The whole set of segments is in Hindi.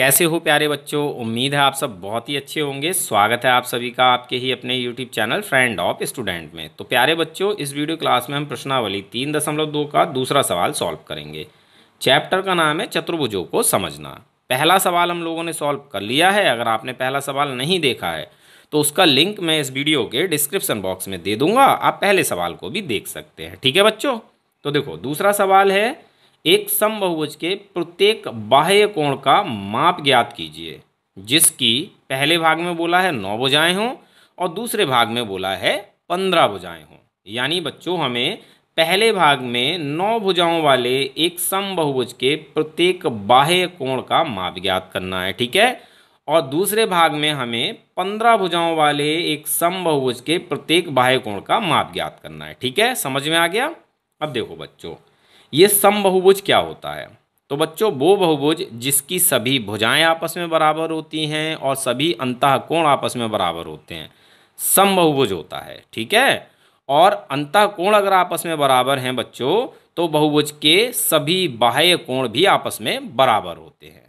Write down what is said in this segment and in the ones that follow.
कैसे हो प्यारे बच्चों उम्मीद है आप सब बहुत ही अच्छे होंगे स्वागत है आप सभी का आपके ही अपने YouTube channel friend of student में तो प्यारे बच्चों इस वीडियो क्लास में हम प्रश्नावली तीन दशमलव दो का दूसरा सवाल सॉल्व करेंगे चैप्टर का नाम है चतुर्भुजों को समझना पहला सवाल हम लोगों ने सॉल्व कर लिया है अगर आपने पहला सवाल नहीं देखा है तो उसका लिंक मैं इस वीडियो के डिस्क्रिप्सन बॉक्स में दे दूँगा आप पहले सवाल को भी देख सकते हैं ठीक है बच्चों तो देखो दूसरा सवाल है एक समबहुभुज के प्रत्येक बाह्य कोण का माप ज्ञात कीजिए जिसकी पहले भाग में बोला है नौ भुजाएं हों और दूसरे भाग में बोला है पंद्रह भुजाएं हों यानी बच्चों हमें पहले भाग में नौ भुजाओं वाले एक समबहुभुज के प्रत्येक बाह्य कोण का माप ज्ञात करना है ठीक है और दूसरे भाग में हमें पंद्रह भुजाओं वाले एक समबहुभुज के प्रत्येक बाह्य कोण का माप ज्ञात करना है ठीक है समझ में आ गया अब देखो बच्चों ये बहुभुज क्या होता है तो बच्चों वो बहुभुज जिसकी सभी भुजाएं आपस में बराबर होती हैं और सभी अंतः कोण आपस में बराबर होते हैं समबहुभुज होता है ठीक है और अंतः कोण अगर आपस में बराबर हैं बच्चों तो बहुभुज के सभी बाह्य कोण भी आपस में बराबर होते हैं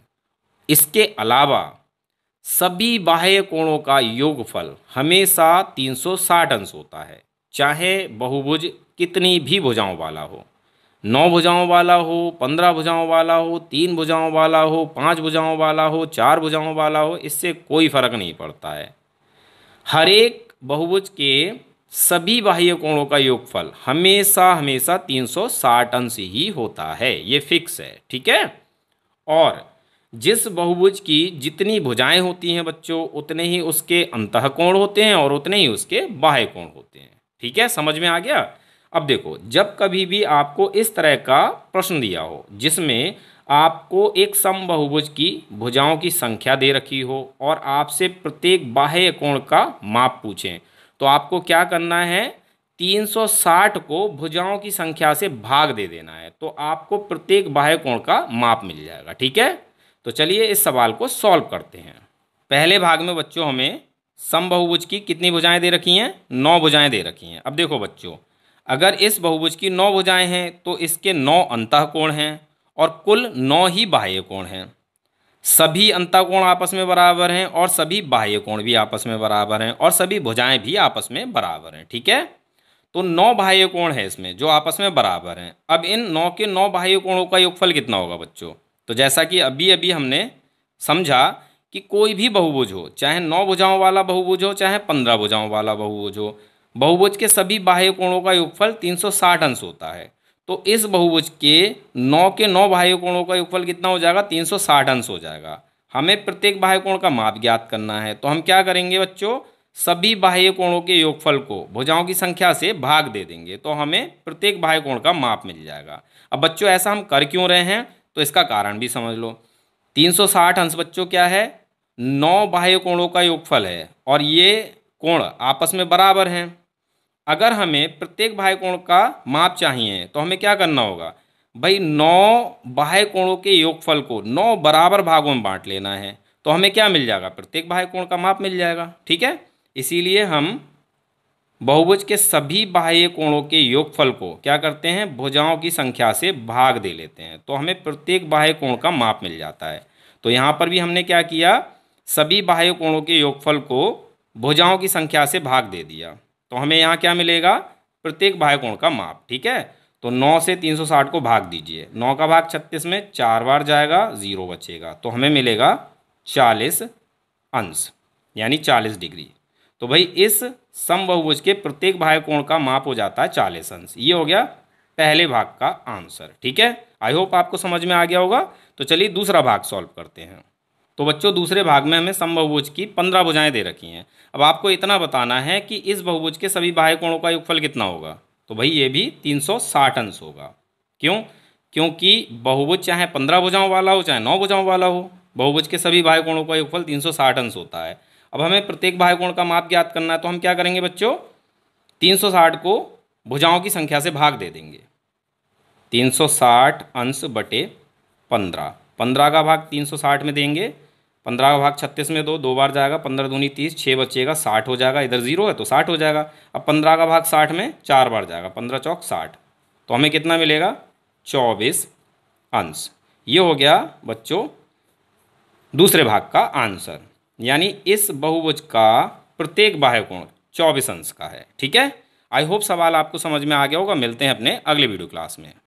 इसके अलावा सभी बाह्य कोणों का योगफल हमेशा 360 अंश होता है चाहे बहुभुज कितनी भी भुजाओं वाला हो नौ भुजाओं वाला हो पंद्रह भुजाओं वाला हो तीन भुजाओं वाला हो पाँच भुजाओं वाला हो चार भुजाओं वाला हो इससे कोई फर्क नहीं पड़ता है हर एक बहुभुज के सभी बाह्य कोणों का योगफल हमेशा हमेशा 360 अंश ही होता है ये फिक्स है ठीक है और जिस बहुभुज की जितनी भुजाएं होती हैं बच्चों उतने ही उसके अंतकोण कोण होते हैं और उतने ही उसके बाह्य कोण होते हैं ठीक है समझ में आ गया अब देखो जब कभी भी आपको इस तरह का प्रश्न दिया हो जिसमें आपको एक सम बहुभुज की भुजाओं की संख्या दे रखी हो और आपसे प्रत्येक बाह्य कोण का माप पूछें तो आपको क्या करना है 360 को भुजाओं की संख्या से भाग दे देना है तो आपको प्रत्येक बाह्य कोण का माप मिल जाएगा ठीक है तो चलिए इस सवाल को सॉल्व करते हैं पहले भाग में बच्चों हमें सम बहुभुज की कितनी भुजाएं दे रखी हैं नौ भुजाएं दे रखी हैं अब देखो बच्चों अगर इस बहुभुज की नौ भुजाएं हैं तो इसके नौ कोण हैं और कुल नौ ही बाह्य कोण हैं सभी कोण आपस में बराबर हैं और सभी बाह्य कोण भी आपस में बराबर हैं और सभी भुजाएं भी आपस में बराबर हैं ठीक है तो नौ बाह्य कोण है इसमें जो आपस में बराबर हैं अब इन नौ के नौ बाह्य कोणों का योगफल कितना होगा बच्चों तो जैसा कि अभी अभी हमने समझा कि कोई भी बहुभुज हो चाहे नौ भुजाओं वाला बहुभुज हो चाहे पंद्रह भुजाओं वाला बहुभुज हो बहुभुज के सभी बाह्य कोणों का योगफल 360 अंश होता है तो इस बहुभुज के नौ के नौ बाह्य कोणों का योगफल कितना हो जाएगा 360 अंश हो जाएगा हमें प्रत्येक बाह्य कोण का माप ज्ञात करना है तो हम क्या करेंगे बच्चों सभी बाह्य कोणों के योगफल को भुजाओं की संख्या से भाग दे देंगे तो हमें प्रत्येक बाह्य कोण का माप मिल जाएगा अब बच्चों ऐसा हम कर क्यों रहे हैं तो इसका कारण भी समझ लो 360 अंश बच्चों क्या है नौ बाह्य कोणों का योगफल है और ये कोण आपस में बराबर हैं अगर हमें प्रत्येक बाह्य कोण का माप चाहिए तो हमें क्या करना होगा भाई नौ बाह्य कोणों के योगफल को नौ बराबर भागों में बांट लेना है तो हमें क्या मिल जाएगा प्रत्येक बाह्य कोण का माप मिल जाएगा ठीक है इसीलिए हम बहुभुज के सभी बाह्य कोणों के योगफल को क्या करते हैं भुजाओं की संख्या से भाग दे लेते हैं तो हमें प्रत्येक बाह्य कोण का माप मिल जाता है तो यहाँ पर भी हमने क्या किया सभी बाह्य कोणों के योगफल को भुजाओं की संख्या से भाग दे दिया तो हमें यहाँ क्या मिलेगा प्रत्येक बाह्य कोण का माप ठीक है तो 9 से 360 को भाग दीजिए 9 का भाग 36 में चार बार जाएगा ज़ीरो बचेगा तो हमें मिलेगा 40 अंश यानी 40 डिग्री तो भाई इस समबहुभुज के प्रत्येक बाह्य कोण का माप हो जाता है 40 अंश ये हो गया पहले भाग का आंसर ठीक है आई होप आपको समझ में आ गया होगा तो चलिए दूसरा भाग सॉल्व करते हैं तो बच्चों दूसरे भाग में हमें समबहुभुज की पंद्रह भुजाएं दे रखी हैं अब आपको इतना बताना है कि इस बहुभुज के सभी बाह्य कोणों का युगफल कितना होगा तो भाई ये भी 360 अंश होगा क्यों क्योंकि बहुभुज चाहे पंद्रह भुजाओं वाला हो चाहे नौ भुजाओं वाला हो बहुभुज के सभी बाह्य कोणों का सौ साठ अंश होता है अब हमें प्रत्येक बाह्य कोण का माप ज्ञात करना है तो हम क्या करेंगे बच्चों साठ को भुजाओं की संख्या से भाग दे देंगे साठ अंश बटे पंद्रह पंद्रह का भाग 360 में देंगे पंद्रह का भाग छत्तीस में दो दो बार जाएगा पंद्रह दूनी तीस छः बचेगा साठ हो जाएगा इधर जीरो है तो साठ हो जाएगा अब पंद्रह का भाग साठ में चार बार जाएगा पंद्रह चौक साठ तो हमें कितना मिलेगा चौबीस अंश ये हो गया बच्चों दूसरे भाग का आंसर यानी इस बहुभुज का प्रत्येक बाह्य कोण चौबीस अंश का है ठीक है आई होप सवाल आपको समझ में आ गया होगा मिलते हैं अपने अगले वीडियो क्लास में